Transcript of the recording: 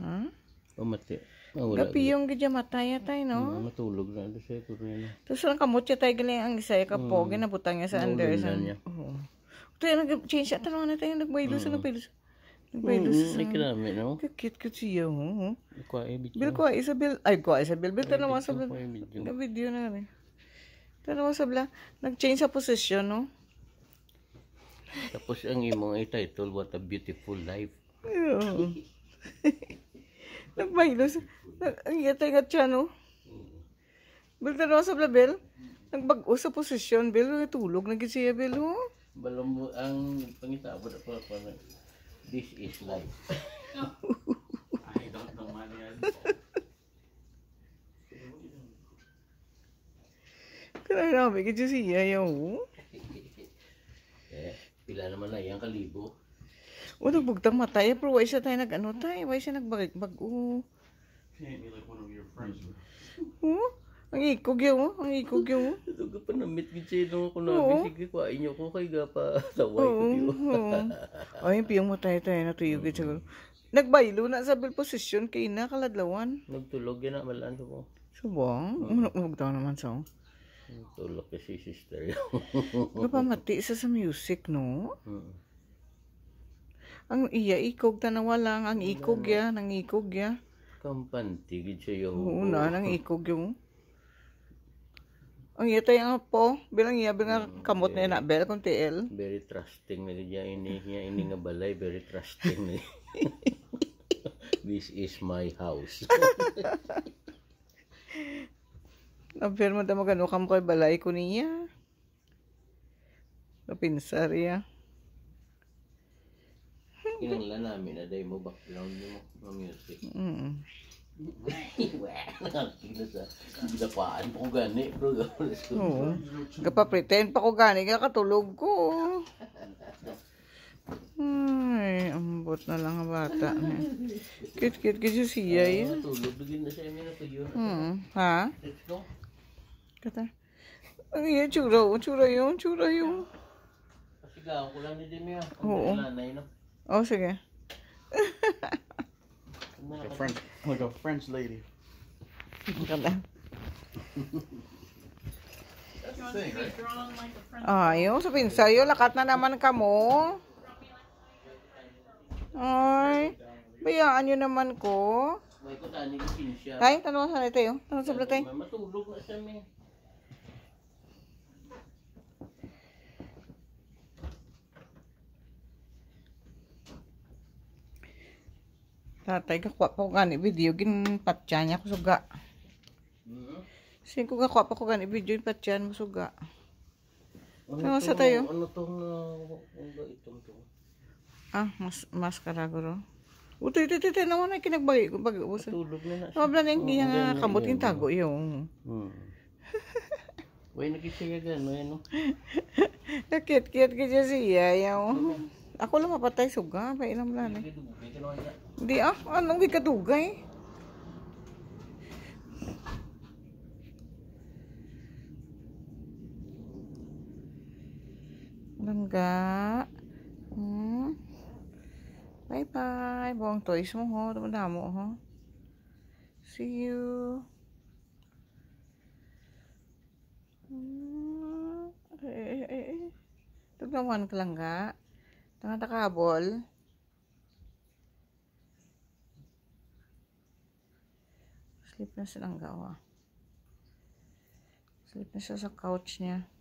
Hmm? Umati. Oh, oh, wala. yung gidya mataya tayo, eh, no? Hmm, matulog na. Ito siya, turo na. Tapos lang kamutya tayo galing ang isa, eh, kapo, hmm. ginabutan niya sa Anderson. Niya. Oh. Ito yung nag-change siya. Tanong na tayo, nagbaylo sa hmm. hmm, nagbaylo sa... Nagbaylo sa... Ay, kinami, no? Kakit ko siya, ho. Oh. Kuha eh, video. Bil, kuha Isabel. Ay, kuha Isabel. Bil, tanong sa... Video na rin. Tanong sa bla. Nag-change sa posisyon, no? Tapos ang imong title, What a Beautiful Life. Yeah. Nagmahilos. Nag ang ingat-ingat siya, no? Bill, sa Blabel. Nagbag-o sa posisyon, Bill. Tulog na siya, Bill, ho? Oh. Balam ang pangitabot ako ako na, this is life. I don't know man yan. Kaya namin, kasi siya, yaw. Oh. Eh, pila naman na yan, kalibo. O, nagbugtang matay. Pero why siya tayo nag-ano tayo? Why siya nagbag-bago? Can't be like one of ang ikog yun, oh. Ang ikog yun, oh. Ito ka pa na meet ko siya nung ako namin. Sige, kwain niyo ko kay gapa sa wife ko yun. Ay, piyang matay tayo na tuyo eh, ka siguro. Nagbaylo na sa posisyon kay na kaladlawan. Nagtulog yun na ah, malaan sa mo. Subong? Hmm. Magdaw ano, naman sa Tulog kasi sister yun. Napamati isa sa music, no? Hmm. Ang iya ikog tanawa lang ang ikog ya, nang ikog ya. Kampanti gid siya yung. Oo nang ikog yung. Ang iya tayo po, bilang iya bilang mm, kamot na na bel kon TL. Very trusting na gid ini niya ini nga balay very trusting ni. This is my house. Nabir mo tamo kanu kam kay balay ko niya. Napinsar ya. Kinanglan namin na dahil mo background mo ng music. Mm. Ginapaan pa ko gani. Oo. pretend pa ko gani. Kakatulog ko. Ay, ambot na lang ang bata. Kit, kit, cute yung siya yun. Tulog, bigyan na siya yun ako yun. Ha? Kata. Ang iya, tsura. Tsura yun, tsura yun. Sigaw ko lang ni Demi. Ah. Oo. Ang nanay, no? Oh, sige. like a French, like a French lady. Ganda. That's the thing, right? Ay, yung sabihin sa'yo, lakat na naman ka mo. Ay, bayaan nyo naman ko. Kain, tanong sa nito yun. Tanong sa platay. Matulog na siya, may. Tatay, kakuha pa ko gani video. Ginpatya niya ko suga. Mm-hmm. Sing ko kakuha pa ko gani video. gin Ginpatya mo suga. Ano, ano sa tayo? Ano tong uh, itong to? Ah, mas maskara guro. Uto, ito, ito, ito, naman na kinagbagay ko. Bag, bag, Tulog na na siya. Mabla oh, na yung nga kamot, yung tago oh. yung. Hmm. Uy, nakikita ka no. ano? ano? Nakit-kit ka siya siya, yung. Ako lang mapatay suga, pailam lang eh. Hindi ah, anong di kadugay? Langga. Hmm. Bye-bye. Buong toys mo ho. Damo-damo ho. See you. Hmm. Eh, eh, eh. eh. Tugnawan ka lang ga. Nakatakabol. Sleep na silang gawa. Sleep na siya sa couch niya.